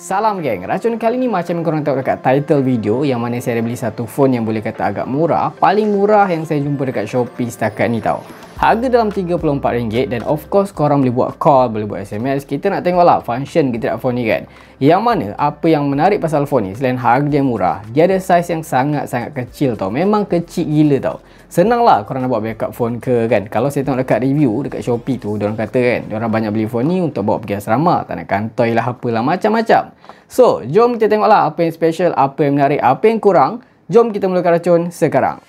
Salam geng, racun kali ni macam yang korang tengok dekat title video yang mana saya beli satu phone yang boleh kata agak murah paling murah yang saya jumpa dekat Shopee setakat ni tau harga dalam RM34 dan of course korang boleh buat call, boleh buat SMS kita nak tengok lah function kita nak phone ni kan yang mana apa yang menarik pasal phone ni selain harga dia murah dia ada saiz yang sangat-sangat kecil tau memang kecil gila tau senang lah korang nak buat backup phone ke kan kalau saya tengok dekat review dekat Shopee tu orang kata kan diorang banyak beli phone ni untuk bawa pergi asrama tak nak kantoi lah apalah macam-macam so jom kita tengok lah apa yang special apa yang menarik apa yang kurang jom kita mulakan racun sekarang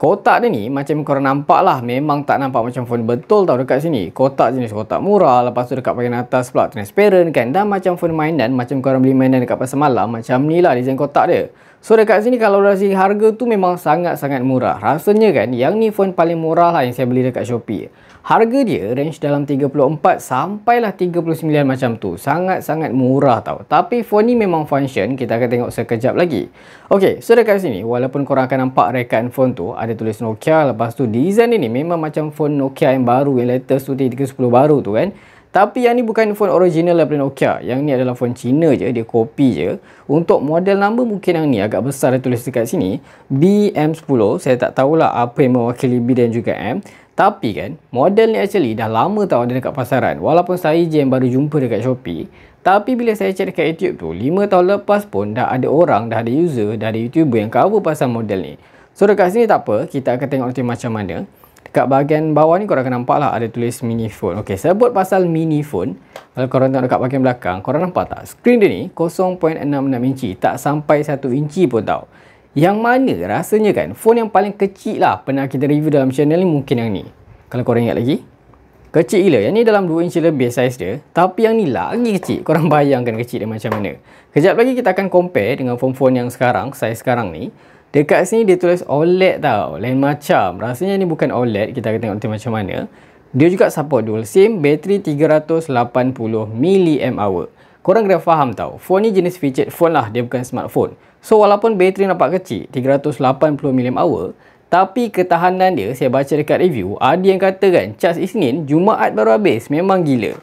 kotak dia ni macam korang nampak lah memang tak nampak macam phone betul tau dekat sini kotak jenis kotak murah lepas tu dekat bahagian atas pula transparent kan dan macam phone mainan macam korang beli mainan dekat pasar malam macam ni lah design kotak dia So dekat sini kalau dari segi harga tu memang sangat-sangat murah. Rasanya kan yang ni phone paling murah lah yang saya beli dekat Shopee. Harga dia range dalam 34 sampailah 39 macam tu. Sangat-sangat murah tau. Tapi phone ni memang function. Kita akan tengok sekejap lagi. Okay, so dekat sini walaupun korang akan nampak rekaan phone tu ada tulis Nokia. Lepas tu design ni memang macam phone Nokia yang baru yang latest tu 310 baru tu kan. Tapi yang ni bukan phone original daripada lah, Nokia. Yang ni adalah phone Cina je, dia copy je. Untuk model number mungkin yang ni agak besar dia tulis dekat sini. BM10, saya tak tahulah apa yang mewakili B dan juga M. Tapi kan, model ni actually dah lama tau ada dekat pasaran. Walaupun saya je yang baru jumpa dekat Shopee. Tapi bila saya cari dekat YouTube tu, 5 tahun lepas pun dah ada orang, dah ada user, dah ada YouTuber yang cover pasal model ni. So dekat sini tak apa, kita akan tengok nanti macam mana. Dekat bahagian bawah ni korang akan nampak lah ada tulis mini phone. saya buat pasal mini phone. Kalau korang tengok dekat bahagian belakang, korang nampak tak? Screen dia ni 0.66 inci. Tak sampai 1 inci pun tau. Yang mana rasanya kan, phone yang paling kecil lah pernah kita review dalam channel ni mungkin yang ni. Kalau korang ingat lagi. Kecil gila. Yang ni dalam 2 inci lebih saiz dia. Tapi yang ni lagi kecil. Korang bayangkan kecil dia macam mana. Kejap lagi kita akan compare dengan phone-phone yang sekarang, saiz sekarang ni. Dekat sini dia tulis OLED tau. Lain macam. Rasanya ni bukan OLED. Kita akan tengok nanti macam mana. Dia juga support dual SIM. Bateri 380mAh. Korang kena faham tau. Phone ni jenis featured phone lah. Dia bukan smartphone. So walaupun bateri nampak kecil. 380mAh. Tapi ketahanan dia. Saya baca dekat review. Ada yang kata kan. Charge Isnin. Jumaat baru habis. Memang gila.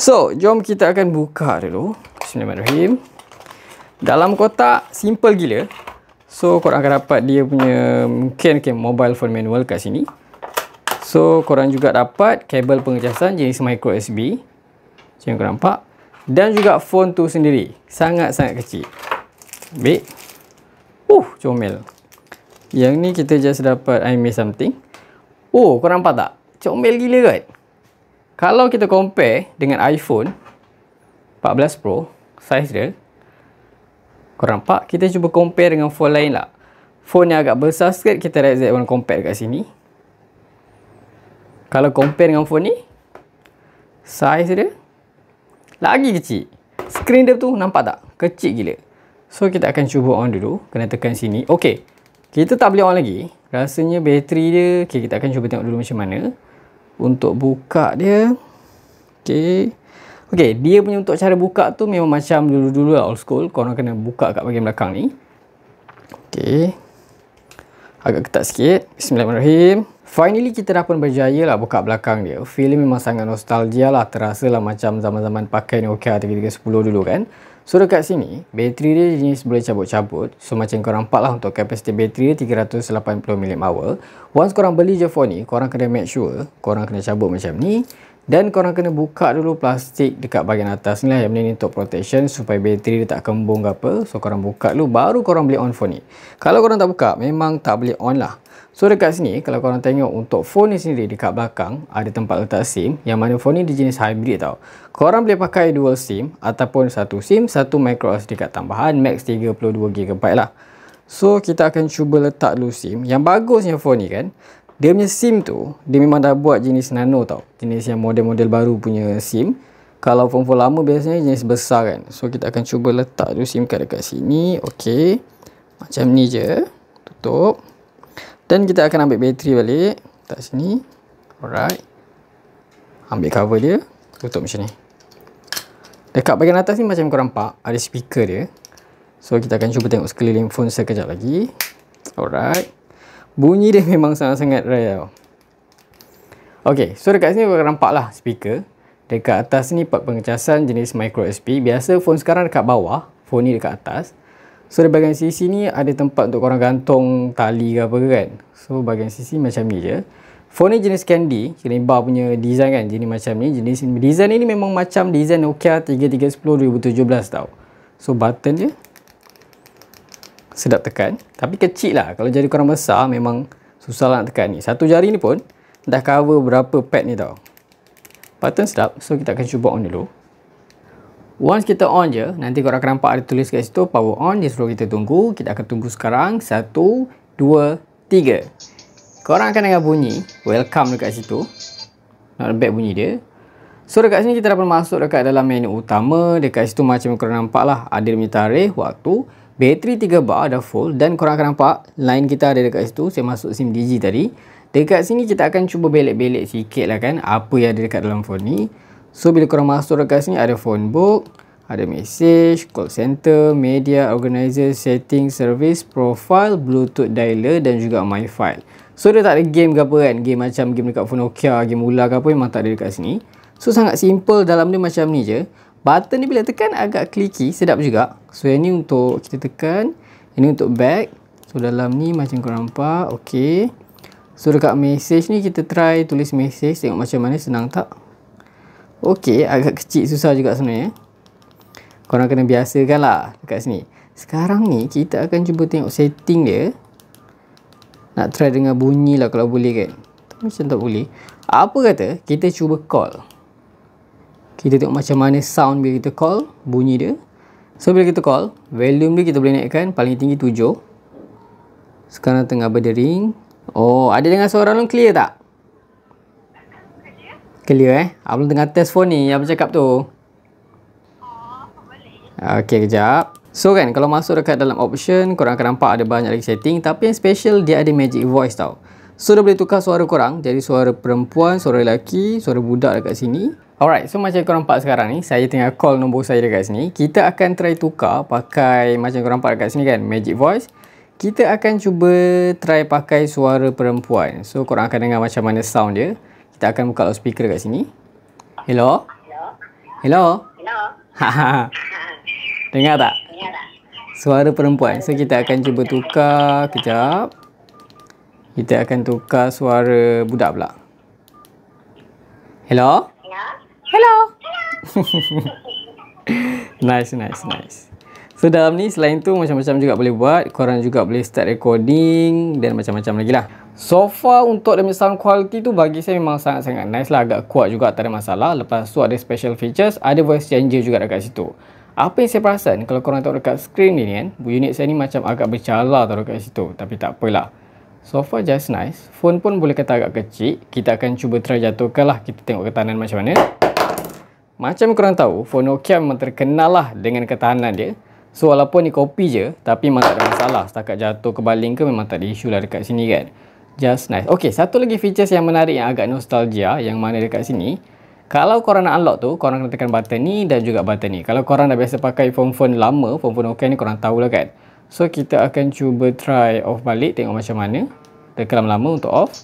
So jom kita akan buka dulu. Bismillahirrahmanirrahim. Dalam kotak. Simple gila. So korang akan dapat dia punya mungkin okay, mobile phone manual kat sini. So korang juga dapat kabel pengecasan jenis micro USB. Macam yang korang nampak. Dan juga phone tu sendiri. Sangat-sangat kecil. Ambil. Uh, comel. Yang ni kita just dapat I miss something. Oh, korang nampak tak? Comel gila kot. Kalau kita compare dengan iPhone 14 Pro, size dia, Korang nampak? Kita cuba compare dengan phone lain lah. Phone yang agak besar sikit, kita Red Z1 compare kat sini. Kalau compare dengan phone ni, size dia lagi kecil. Screen dia tu nampak tak? Kecil gila. So, kita akan cuba on dulu. Kena tekan sini. Okay. Kita tak boleh on lagi. Rasanya bateri dia, okay, kita akan cuba tengok dulu macam mana. Untuk buka dia, okay. Okey, dia punya untuk cara buka tu memang macam dulu-dulu lah old school. Kau orang kena buka kat bahagian belakang ni. Okey. Agak ketat sikit. Bismillahirrahmanirrahim. Finally kita dah pun berjaya lah buka belakang dia. Feel memang sangat nostalgia lah. Terasa lah macam zaman-zaman pakai ni Nokia 3310 dulu kan. So dekat sini, bateri dia jenis boleh cabut-cabut. So macam korang nampak lah untuk kapasiti bateri dia 380 mAh. Once korang beli je phone ni, korang kena make sure korang kena cabut macam ni dan korang kena buka dulu plastik dekat bahagian atas ni lah yang benda ni untuk protection supaya bateri dia tak kembung ke apa so korang buka dulu baru korang boleh on phone ni kalau korang tak buka memang tak boleh on lah so dekat sini kalau korang tengok untuk phone ni sendiri dekat belakang ada tempat letak SIM yang mana phone ni dia jenis hybrid tau korang boleh pakai dual SIM ataupun satu SIM satu micro SD card tambahan max 32GB lah So kita akan cuba letak dulu SIM Yang bagusnya phone ni kan dia punya SIM tu dia memang dah buat jenis nano tau jenis yang model-model baru punya SIM kalau phone-phone lama biasanya jenis besar kan so kita akan cuba letak tu SIM card dekat sini ok macam ni je tutup dan kita akan ambil bateri balik letak sini alright ambil cover dia tutup macam ni dekat bahagian atas ni macam korang nampak ada speaker dia so kita akan cuba tengok sekeliling phone sekejap lagi alright Bunyi dia memang sangat-sangat rare tau. Okay, so dekat sini korang nampak lah speaker. Dekat atas ni part pengecasan jenis micro SP. Biasa phone sekarang dekat bawah. Phone ni dekat atas. So, di bahagian sisi ni ada tempat untuk korang gantung tali ke apa ke kan. So, bahagian sisi macam ni je. Phone ni jenis candy. Kena bar punya design kan. Jenis macam ni. Jenis design ni memang macam design Nokia 3310 2017 tau. So, button dia sedap tekan tapi kecil lah kalau jari korang besar memang susah lah nak tekan ni satu jari ni pun dah cover berapa pad ni tau button sedap so kita akan cuba on dulu once kita on je nanti korang akan nampak ada tulis kat situ power on je sebelum kita tunggu kita akan tunggu sekarang satu dua tiga korang akan dengar bunyi welcome dekat situ not bad bunyi dia So dekat sini kita dapat masuk dekat dalam menu utama Dekat situ macam korang nampak lah Ada dia punya tarikh, waktu bateri 3 bar dah full dan korang akan nampak line kita ada dekat situ saya masuk sim digi tadi dekat sini kita akan cuba belek-belek sikit lah kan apa yang ada dekat dalam phone ni so bila korang masuk dekat sini ada phone book ada message, call center, media, organizer, setting, service, profile, bluetooth dialer dan juga my file so dia tak ada game ke apa kan game macam game dekat phone Nokia, game ular ke apa memang tak ada dekat sini so sangat simple dalam dia macam ni je button ni bila tekan agak clicky sedap juga so yang ni untuk kita tekan Ini untuk back so dalam ni macam korang nampak ok so dekat message ni kita try tulis message tengok macam mana senang tak ok agak kecil susah juga sebenarnya korang kena biasakan lah dekat sini sekarang ni kita akan cuba tengok setting dia nak try dengan bunyi lah kalau boleh kan macam tak boleh apa kata kita cuba call kita tengok macam mana sound bila kita call bunyi dia so bila kita call volume dia kita boleh naikkan paling tinggi 7 sekarang tengah berdering oh ada dengar suara lu clear tak clear eh abang tengah test phone ni apa cakap tu Okay, kejap. So kan, kalau masuk dekat dalam option, korang akan nampak ada banyak lagi setting. Tapi yang special, dia ada magic voice tau. So, dia boleh tukar suara korang. Jadi, suara perempuan, suara lelaki, suara budak dekat sini. Alright, so macam korang nampak sekarang ni, saya tengah call nombor saya dekat sini. Kita akan try tukar pakai macam korang nampak dekat sini kan, Magic Voice. Kita akan cuba try pakai suara perempuan. So korang akan dengar macam mana sound dia. Kita akan buka speaker dekat sini. Hello? Hello? Hello? Hello? dengar tak? Suara perempuan. So kita akan cuba tukar kejap. Kita akan tukar suara budak pula. Hello? Hello? Hello. nice, nice, nice. So dalam ni selain tu macam-macam juga boleh buat. Korang juga boleh start recording dan macam-macam lagi lah. So far untuk demi sound quality tu bagi saya memang sangat-sangat nice lah. Agak kuat juga tak ada masalah. Lepas tu ada special features. Ada voice changer juga dekat situ. Apa yang saya perasan kalau korang tengok dekat screen ni kan. Unit saya ni macam agak bercala tau dekat situ. Tapi tak apalah. So far just nice. Phone pun boleh kata agak kecil. Kita akan cuba try jatuhkan lah. Kita tengok ketahanan macam mana. Macam korang tahu, phone Nokia memang terkenal lah dengan ketahanan dia. So walaupun ni kopi je, tapi memang tak ada masalah. Setakat jatuh ke baling ke memang tak ada isu lah dekat sini kan. Just nice. Okay, satu lagi features yang menarik yang agak nostalgia yang mana dekat sini. Kalau korang nak unlock tu, korang kena tekan button ni dan juga button ni. Kalau korang dah biasa pakai phone-phone lama, phone-phone Nokia ni korang tahu lah kan. So kita akan cuba try off balik, tengok macam mana. Tekan lama-lama untuk off.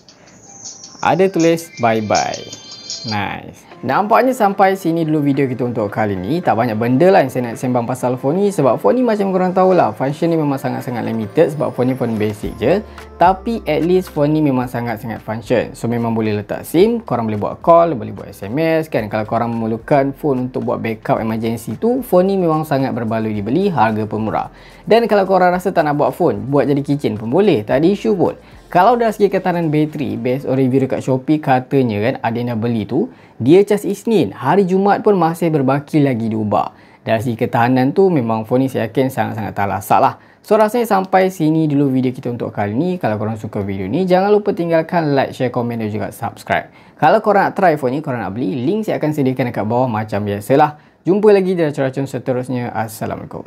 Ada tulis bye-bye. Nice. Nampaknya sampai sini dulu video kita untuk kali ni. Tak banyak benda lah yang saya nak sembang pasal phone ni. Sebab phone ni macam korang tahulah. Function ni memang sangat-sangat limited. Sebab phone ni phone basic je. Tapi at least phone ni memang sangat-sangat function. So memang boleh letak SIM. Korang boleh buat call. Boleh buat SMS kan. Kalau korang memerlukan phone untuk buat backup emergency tu. Phone ni memang sangat berbaloi dibeli. Harga pun murah. Dan kalau korang rasa tak nak buat phone. Buat jadi kitchen pun boleh. Tak ada isu pun. Kalau dari segi kataran bateri, based on review dekat Shopee katanya kan ada yang dah beli tu, dia cas Isnin, hari Jumaat pun masih berbaki lagi diubah. Dari segi ketahanan tu memang phone ni saya yakin sangat-sangat tak lasak lah. So rasanya sampai sini dulu video kita untuk kali ni. Kalau korang suka video ni, jangan lupa tinggalkan like, share, komen dan juga subscribe. Kalau korang nak try phone ni, korang nak beli, link saya akan sediakan dekat bawah macam biasalah. Jumpa lagi dalam racun seterusnya. Assalamualaikum.